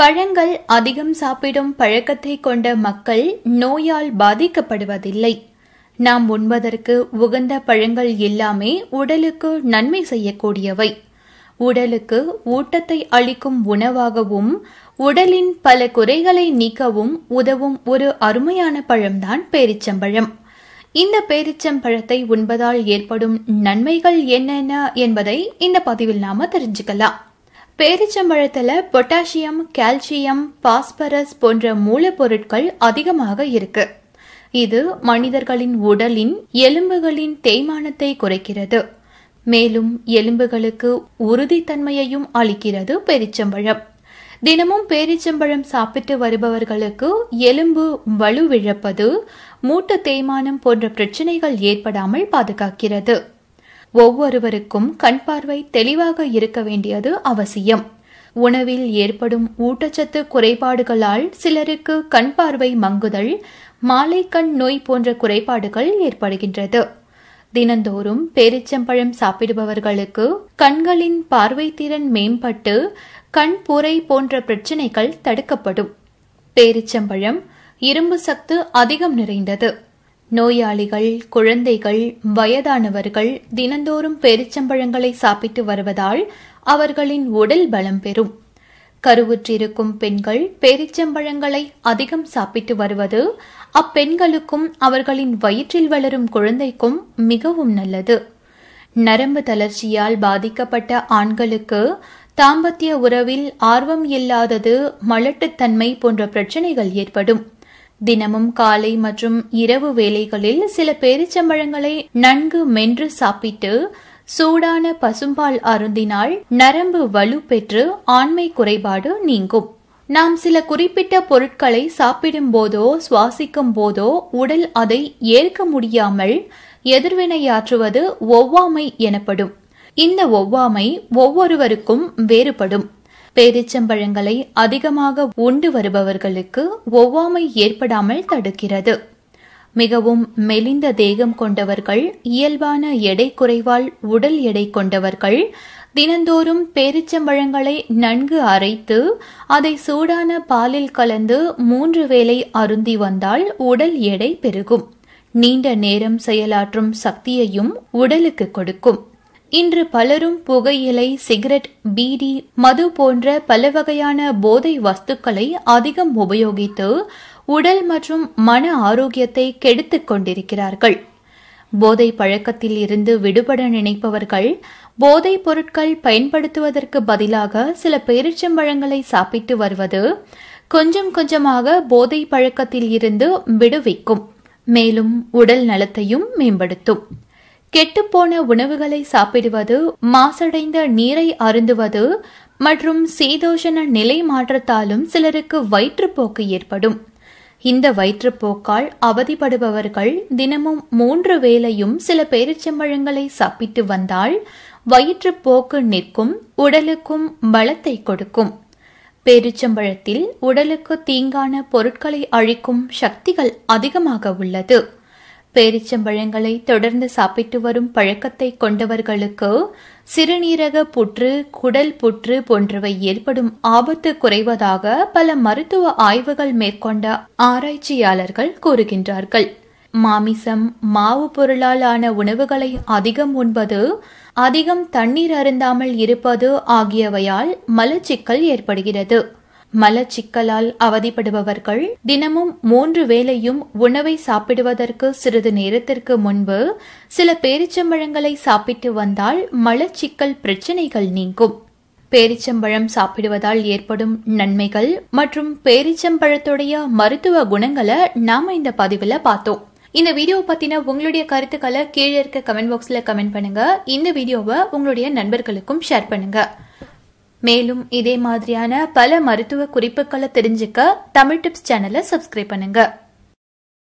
பழங்கள் அதிகம் சாப்பிடும் பழக்கத்தை கொண்ட மக்கள் நோயால் பாதிக்கப்படுவதில்லை நாம் உண்பதற்கு உகந்த பழங்கள் எல்லாமே உடலுக்கு நன்மை செய்யக்கூடியவை உடலுக்கு ஊட்டத்தை அளிக்கும் உணவாகவும் உடலின் பல குறைகளை நீக்கவும் உதவும் ஒரு அருமையான பழம்தான் பேரிச்சம்பழம் இந்த பேரிச்சம்பழத்தை உண்பதால் ஏற்படும் நன்மைகள் என்னென்ன என்பதை இந்த பதிவில் நாம தெரிஞ்சுக்கலாம் பேரிச்சம்பழத்தில் பொட்டாசியம் கால்சியம் பாஸ்பரஸ் போன்ற மூலப்பொருட்கள் அதிகமாக இருக்கு இது மனிதர்களின் உடலின் எலும்புகளின் தேய்மானத்தை குறைக்கிறது மேலும் எலும்புகளுக்கு உறுதித்தன்மையையும் அளிக்கிறது பேரிச்சம்பழம் தினமும் பேரிச்சம்பழம் சாப்பிட்டு வருபவர்களுக்கு எலும்பு வலுவிழப்பது மூட்டு தேய்மானம் போன்ற பிரச்சனைகள் ஏற்படாமல் பாதுகாக்கிறது ஒவ்வொருவருக்கும் கண் பார்வை தெளிவாக இருக்க வேண்டியது அவசியம் உணவில் ஏற்படும் ஊட்டச்சத்து குறைபாடுகளால் சிலருக்கு கண் பார்வை மங்குதல் மாலை கண் நோய் போன்ற குறைபாடுகள் ஏற்படுகின்றது தினந்தோறும் பேரிச்சம்பழம் சாப்பிடுபவர்களுக்கு கண்களின் பார்வை திறன் மேம்பட்டு கண் புரை போன்ற பிரச்சினைகள் தடுக்கப்படும் பேரிச்சம்பழம் இரும்பு சத்து அதிகம் நிறைந்தது நோயாளிகள் குழந்தைகள் வயதானவர்கள் தினந்தோறும் பெருச்சம்பழங்களை சாப்பிட்டு வருவதால் அவர்களின் உடல் பலம் பெறும் கருவுற்றிருக்கும் பெண்கள் பேரிச்சம்பழங்களை அதிகம் சாப்பிட்டு வருவது அப்பெண்களுக்கும் அவர்களின் வயிற்றில் வளரும் குழந்தைக்கும் மிகவும் நல்லது நரம்பு தளர்ச்சியால் பாதிக்கப்பட்ட ஆண்களுக்கு தாம்பத்திய உறவில் ஆர்வம் இல்லாதது மலட்டுத்தன்மை போன்ற பிரச்சனைகள் ஏற்படும் தினமும் காலை மற்றும் இரவு வேளைகளில் சில பேரிச்சம்பழங்களை நன்கு மென்று சாப்பிட்டு சூடான பசும்பால் அருந்தினால் நரம்பு வலு பெற்று ஆண்மை குறைபாடு நீங்கும் நாம் சில குறிப்பிட்ட பொருட்களை சாப்பிடும் போதோ சுவாசிக்கும் போதோ உடல் அதை ஏற்க முடியாமல் எதிர்வினையாற்றுவது ஒவ்வாமை எனப்படும் இந்த ஒவ்வாமை ஒவ்வொருவருக்கும் வேறுபடும் பேரிச்சம்பழங்களை அதிகமாக உண்டு வருபவர்களுக்கு ஒவ்வாமை ஏற்படாமல் தடுக்கிறது மிகவும் மெலிந்த தேகம் கொண்டவர்கள் இயல்பான எடை குறைவால் உடல் எடை கொண்டவர்கள் தினந்தோறும் பேரிச்சம்பழங்களை நன்கு அரைத்து அதை சூடான பாலில் கலந்து மூன்று வேளை அருந்தி வந்தால் உடல் எடை பெருகும் நீண்ட நேரம் செயலாற்றும் சக்தியையும் உடலுக்கு கொடுக்கும் இன்று பலரும் புகையிலை சிகரெட் பீடி மது போன்ற பல வகையான போதை வஸ்துக்களை அதிகம் உபயோகித்து உடல் மற்றும் மன ஆரோக்கியத்தை கெடுத்துக் கொண்டிருக்கிறார்கள் போதை பழக்கத்தில் இருந்து விடுபட நினைப்பவர்கள் போதைப் பொருட்கள் பயன்படுத்துவதற்கு பதிலாக சில பேரிச்சம்பழங்களை சாப்பிட்டு வருவது கொஞ்சம் கொஞ்சமாக போதை பழக்கத்தில் இருந்து விடுவிக்கும் மேலும் உடல் நலத்தையும் மேம்படுத்தும் கெட்டுப்போன உணவுகளை சாப்பிடுவது மாசடைந்த நீரை அருந்துவது மற்றும் சீதோஷண நிலை மாற்றத்தாலும் சிலருக்கு வயிற்றுப்போக்கு ஏற்படும் இந்த வயிற்றுப்போக்கால் அவதிப்படுபவர்கள் தினமும் மூன்று வேளையும் சில பேரிச்சம்பழங்களை சாப்பிட்டு வந்தால் வயிற்றுப்போக்கு நிற்கும் உடலுக்கும் பலத்தை கொடுக்கும் பேரிச்சம்பழத்தில் உடலுக்கு தீங்கான பொருட்களை அழிக்கும் சக்திகள் அதிகமாக உள்ளது பேரிச்சம்பழங்களை தொடர்ந்து சாப்பிட்டு வரும் பழக்கத்தை கொண்டவர்களுக்கு சிறுநீரக புற்று குடல் புற்று போன்றவை ஏற்படும் ஆபத்து குறைவதாக பல மருத்துவ ஆய்வுகள் மேற்கொண்ட ஆராய்ச்சியாளர்கள் கூறுகின்றார்கள் மாமிசம் மாவு பொருளாலான உணவுகளை அதிகம் உண்பது அதிகம் தண்ணீர் அருந்தாமல் இருப்பது ஆகியவையால் மலச்சிக்கல் ஏற்படுகிறது மலச்சிக்கலால் அவதிப்படுபவர்கள் தினமும் மூன்று வேளையும் உணவை சாப்பிடுவதற்கு சிறிது நேரத்திற்கு முன்பு சில பேரிச்சம்பழங்களை சாப்பிட்டு வந்தால் மலச்சிக்கல் பிரச்சினைகள் நீங்கும் பேரிச்சம்பழம் சாப்பிடுவதால் ஏற்படும் நன்மைகள் மற்றும் பேரிச்சம்பழத்துடைய மருத்துவ குணங்களை நாம இந்த பதிவில் பார்த்தோம் இந்த வீடியோ பத்தின உங்களுடைய கருத்துக்களை கீழே இருக்க கமெண்ட் பாக்ஸ்ல கமெண்ட் பண்ணுங்க இந்த வீடியோவை உங்களுடைய நண்பர்களுக்கும் ஷேர் பண்ணுங்க மேலும் இதே மாதிரியான பல மருத்துவ குறிப்புகளை தெரிஞ்சுக்க தமிழ் டிப்ஸ் சேனலை சப்ஸ்கிரைப் பண்ணுங்க